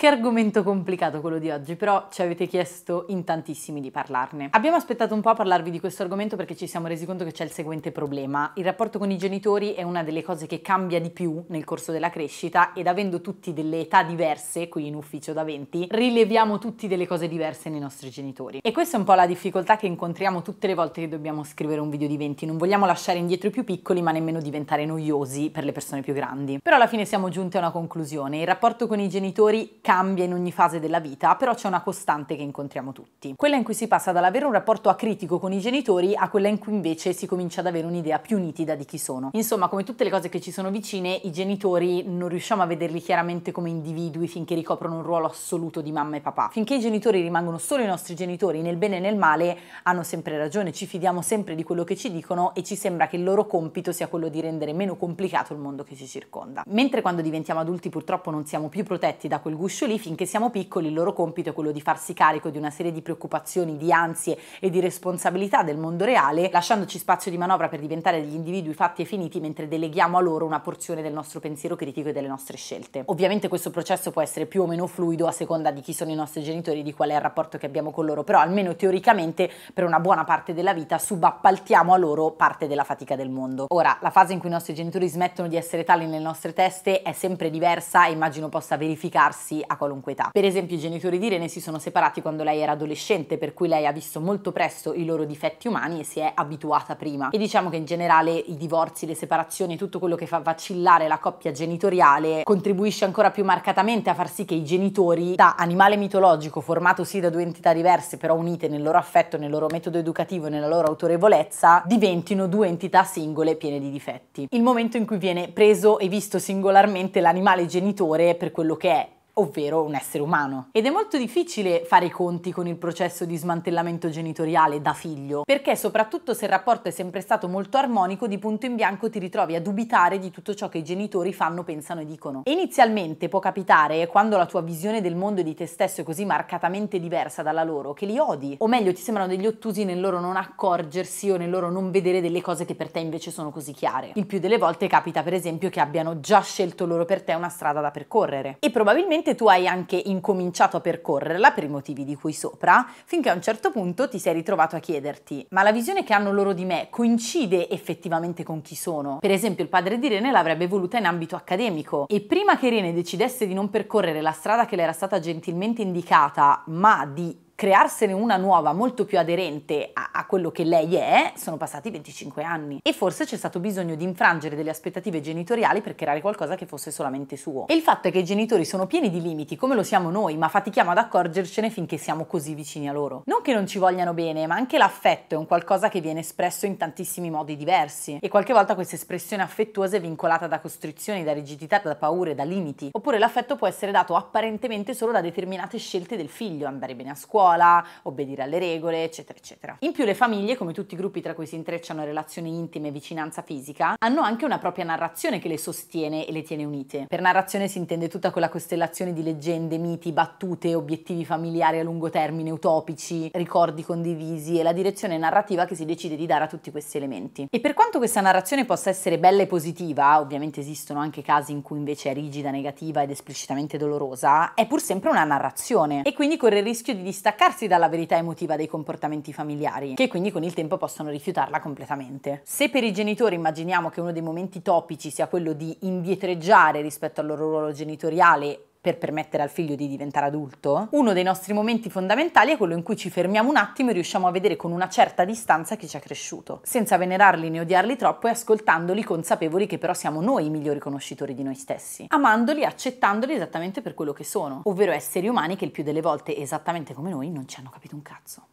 Che argomento complicato quello di oggi, però ci avete chiesto in tantissimi di parlarne. Abbiamo aspettato un po' a parlarvi di questo argomento perché ci siamo resi conto che c'è il seguente problema. Il rapporto con i genitori è una delle cose che cambia di più nel corso della crescita ed avendo tutti delle età diverse, qui in ufficio da 20, rileviamo tutti delle cose diverse nei nostri genitori. E questa è un po' la difficoltà che incontriamo tutte le volte che dobbiamo scrivere un video di 20. Non vogliamo lasciare indietro i più piccoli ma nemmeno diventare noiosi per le persone più grandi. Però alla fine siamo giunti a una conclusione. Il rapporto con i genitori cambia cambia in ogni fase della vita, però c'è una costante che incontriamo tutti. Quella in cui si passa dall'avere un rapporto acritico con i genitori a quella in cui invece si comincia ad avere un'idea più nitida di chi sono. Insomma, come tutte le cose che ci sono vicine, i genitori non riusciamo a vederli chiaramente come individui finché ricoprono un ruolo assoluto di mamma e papà. Finché i genitori rimangono solo i nostri genitori, nel bene e nel male, hanno sempre ragione, ci fidiamo sempre di quello che ci dicono e ci sembra che il loro compito sia quello di rendere meno complicato il mondo che ci circonda. Mentre quando diventiamo adulti purtroppo non siamo più protetti da quel guscio bruscioli, finché siamo piccoli il loro compito è quello di farsi carico di una serie di preoccupazioni, di ansie e di responsabilità del mondo reale, lasciandoci spazio di manovra per diventare degli individui fatti e finiti mentre deleghiamo a loro una porzione del nostro pensiero critico e delle nostre scelte. Ovviamente questo processo può essere più o meno fluido a seconda di chi sono i nostri genitori e di qual è il rapporto che abbiamo con loro, però almeno teoricamente per una buona parte della vita subappaltiamo a loro parte della fatica del mondo. Ora, la fase in cui i nostri genitori smettono di essere tali nelle nostre teste è sempre diversa e immagino possa verificarsi a qualunque età. Per esempio i genitori di Irene si sono separati quando lei era adolescente, per cui lei ha visto molto presto i loro difetti umani e si è abituata prima. E diciamo che in generale i divorzi, le separazioni, tutto quello che fa vacillare la coppia genitoriale contribuisce ancora più marcatamente a far sì che i genitori, da animale mitologico formato sì da due entità diverse, però unite nel loro affetto, nel loro metodo educativo e nella loro autorevolezza, diventino due entità singole piene di difetti. Il momento in cui viene preso e visto singolarmente l'animale genitore per quello che è, ovvero un essere umano. Ed è molto difficile fare i conti con il processo di smantellamento genitoriale da figlio, perché soprattutto se il rapporto è sempre stato molto armonico, di punto in bianco ti ritrovi a dubitare di tutto ciò che i genitori fanno, pensano e dicono. E inizialmente può capitare, quando la tua visione del mondo e di te stesso è così marcatamente diversa dalla loro, che li odi, o meglio ti sembrano degli ottusi nel loro non accorgersi o nel loro non vedere delle cose che per te invece sono così chiare. Il più delle volte capita per esempio che abbiano già scelto loro per te una strada da percorrere. E probabilmente probabilmente tu hai anche incominciato a percorrerla per i motivi di cui sopra, finché a un certo punto ti sei ritrovato a chiederti, ma la visione che hanno loro di me coincide effettivamente con chi sono? Per esempio il padre di Irene l'avrebbe voluta in ambito accademico e prima che Irene decidesse di non percorrere la strada che le era stata gentilmente indicata, ma di crearsene una nuova molto più aderente a, a quello che lei è, sono passati 25 anni e forse c'è stato bisogno di infrangere delle aspettative genitoriali per creare qualcosa che fosse solamente suo. E il fatto è che i genitori sono pieni di limiti, come lo siamo noi, ma fatichiamo ad accorgercene finché siamo così vicini a loro. Non che non ci vogliano bene, ma anche l'affetto è un qualcosa che viene espresso in tantissimi modi diversi e qualche volta questa espressione affettuosa è vincolata da costrizioni, da rigidità, da paure, da limiti. Oppure l'affetto può essere dato apparentemente solo da determinate scelte del figlio, andare bene a scuola, scuola, obbedire alle regole, eccetera, eccetera. In più le famiglie, come tutti i gruppi tra cui si intrecciano relazioni intime e vicinanza fisica, hanno anche una propria narrazione che le sostiene e le tiene unite. Per narrazione si intende tutta quella costellazione di leggende, miti, battute, obiettivi familiari a lungo termine, utopici, ricordi condivisi e la direzione narrativa che si decide di dare a tutti questi elementi. E per quanto questa narrazione possa essere bella e positiva, ovviamente esistono anche casi in cui invece è rigida, negativa ed esplicitamente dolorosa, è pur sempre una narrazione e quindi corre il rischio di distaccare distaccarsi dalla verità emotiva dei comportamenti familiari, che quindi con il tempo possono rifiutarla completamente. Se per i genitori immaginiamo che uno dei momenti topici sia quello di indietreggiare rispetto al loro ruolo genitoriale per permettere al figlio di diventare adulto, uno dei nostri momenti fondamentali è quello in cui ci fermiamo un attimo e riusciamo a vedere con una certa distanza chi ci ha cresciuto, senza venerarli né odiarli troppo e ascoltandoli consapevoli che però siamo noi i migliori conoscitori di noi stessi, amandoli e accettandoli esattamente per quello che sono, ovvero esseri umani che il più delle volte, esattamente come noi, non ci hanno capito un cazzo.